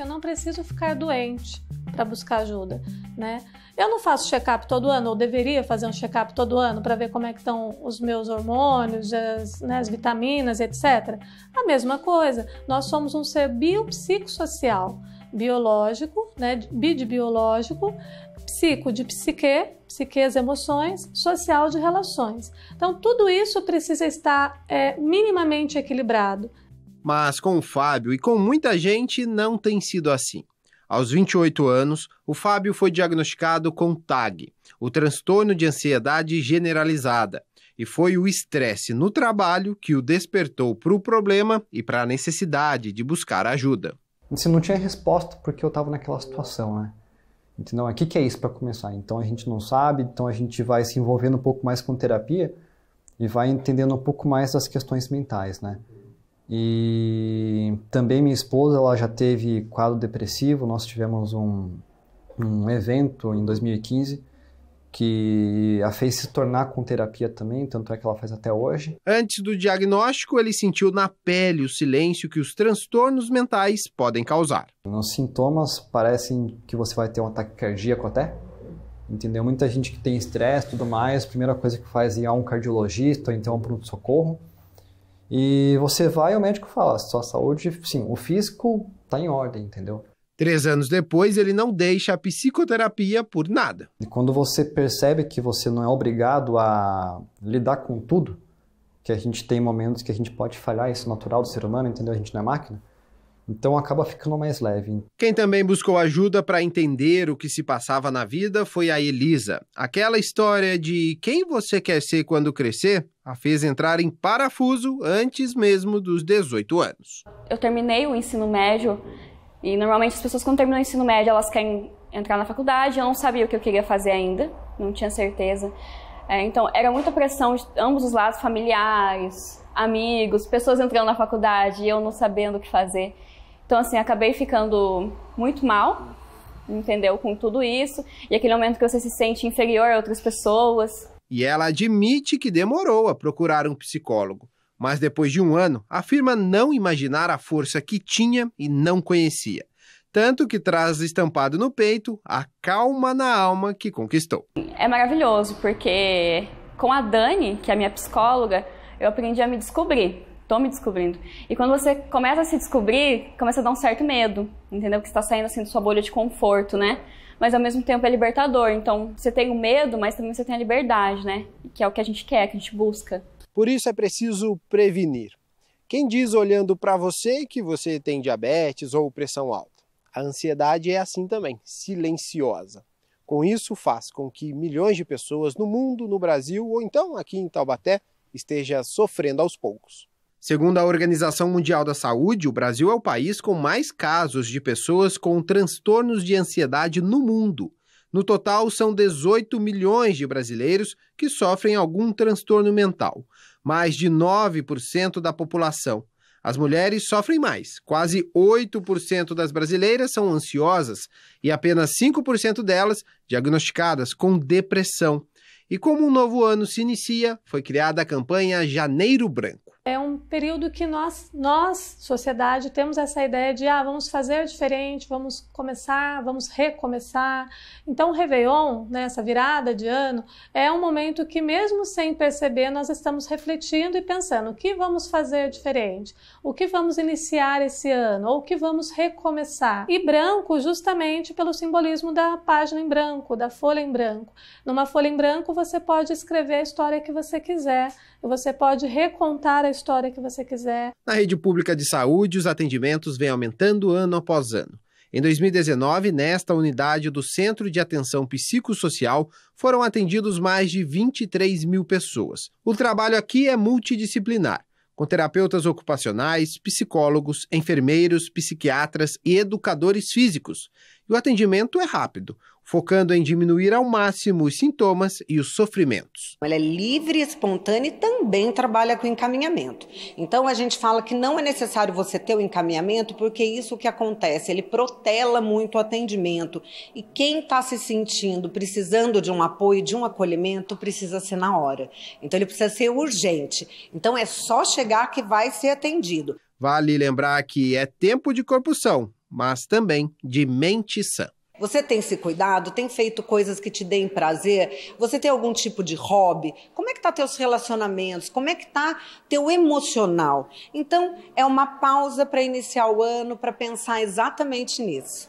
Eu não preciso ficar doente para buscar ajuda, né? Eu não faço check-up todo ano, ou deveria fazer um check-up todo ano para ver como é que estão os meus hormônios, as, né, as vitaminas, etc. A mesma coisa, nós somos um ser biopsicossocial, biológico, né, bi psico de psique, psique as emoções, social de relações. Então tudo isso precisa estar é, minimamente equilibrado, mas com o Fábio e com muita gente não tem sido assim. Aos 28 anos, o Fábio foi diagnosticado com TAG, o transtorno de ansiedade generalizada, e foi o estresse no trabalho que o despertou para o problema e para a necessidade de buscar ajuda. Você não tinha resposta porque eu estava naquela situação, né? Então O que, que é isso para começar? Então a gente não sabe, então a gente vai se envolvendo um pouco mais com terapia e vai entendendo um pouco mais das questões mentais, né? E também minha esposa, ela já teve quadro depressivo. Nós tivemos um, um evento em 2015 que a fez se tornar com terapia também, tanto é que ela faz até hoje. Antes do diagnóstico, ele sentiu na pele o silêncio que os transtornos mentais podem causar. Nos sintomas parecem que você vai ter um ataque cardíaco até. Entendeu? Muita gente que tem estresse tudo mais, a primeira coisa que faz é ir a um cardiologista ou então a um pronto-socorro. E você vai e o médico fala, sua saúde, sim, o físico está em ordem, entendeu? Três anos depois, ele não deixa a psicoterapia por nada. E quando você percebe que você não é obrigado a lidar com tudo, que a gente tem momentos que a gente pode falhar, isso é natural do ser humano, entendeu? A gente não é máquina. Então acaba ficando mais leve. Quem também buscou ajuda para entender o que se passava na vida foi a Elisa. Aquela história de quem você quer ser quando crescer a fez entrar em parafuso antes mesmo dos 18 anos. Eu terminei o ensino médio e normalmente as pessoas quando terminam o ensino médio elas querem entrar na faculdade. Eu não sabia o que eu queria fazer ainda, não tinha certeza. É, então era muita pressão de ambos os lados, familiares, amigos, pessoas entrando na faculdade e eu não sabendo o que fazer. Então, assim, acabei ficando muito mal, entendeu? Com tudo isso. E aquele momento que você se sente inferior a outras pessoas. E ela admite que demorou a procurar um psicólogo. Mas depois de um ano, afirma não imaginar a força que tinha e não conhecia. Tanto que traz estampado no peito a calma na alma que conquistou. É maravilhoso, porque com a Dani, que é a minha psicóloga, eu aprendi a me descobrir. Tô me descobrindo. E quando você começa a se descobrir, começa a dar um certo medo, entendeu? Que está saindo assim da sua bolha de conforto, né? Mas ao mesmo tempo é libertador. Então você tem o medo, mas também você tem a liberdade, né? Que é o que a gente quer, que a gente busca. Por isso é preciso prevenir. Quem diz olhando para você que você tem diabetes ou pressão alta? A ansiedade é assim também, silenciosa. Com isso, faz com que milhões de pessoas no mundo, no Brasil ou então aqui em Taubaté esteja sofrendo aos poucos. Segundo a Organização Mundial da Saúde, o Brasil é o país com mais casos de pessoas com transtornos de ansiedade no mundo. No total, são 18 milhões de brasileiros que sofrem algum transtorno mental, mais de 9% da população. As mulheres sofrem mais, quase 8% das brasileiras são ansiosas e apenas 5% delas diagnosticadas com depressão. E como um novo ano se inicia, foi criada a campanha Janeiro Branco é um período que nós, nós, sociedade, temos essa ideia de ah, vamos fazer diferente, vamos começar, vamos recomeçar. Então, o Réveillon, né, essa virada de ano, é um momento que, mesmo sem perceber, nós estamos refletindo e pensando o que vamos fazer diferente, o que vamos iniciar esse ano, ou o que vamos recomeçar. E branco, justamente pelo simbolismo da página em branco, da folha em branco. Numa folha em branco, você pode escrever a história que você quiser, você pode recontar a história que você quiser. Na rede pública de saúde, os atendimentos vêm aumentando ano após ano. Em 2019, nesta unidade do Centro de Atenção Psicossocial, foram atendidos mais de 23 mil pessoas. O trabalho aqui é multidisciplinar, com terapeutas ocupacionais, psicólogos, enfermeiros, psiquiatras e educadores físicos. E o atendimento é rápido focando em diminuir ao máximo os sintomas e os sofrimentos. Ela é livre, espontânea e também trabalha com encaminhamento. Então a gente fala que não é necessário você ter o encaminhamento, porque isso que acontece, ele protela muito o atendimento. E quem está se sentindo precisando de um apoio, de um acolhimento, precisa ser na hora. Então ele precisa ser urgente. Então é só chegar que vai ser atendido. Vale lembrar que é tempo de corpo são, mas também de mente sã. Você tem se cuidado? Tem feito coisas que te deem prazer? Você tem algum tipo de hobby? Como é que tá teus relacionamentos? Como é que tá teu emocional? Então, é uma pausa para iniciar o ano para pensar exatamente nisso.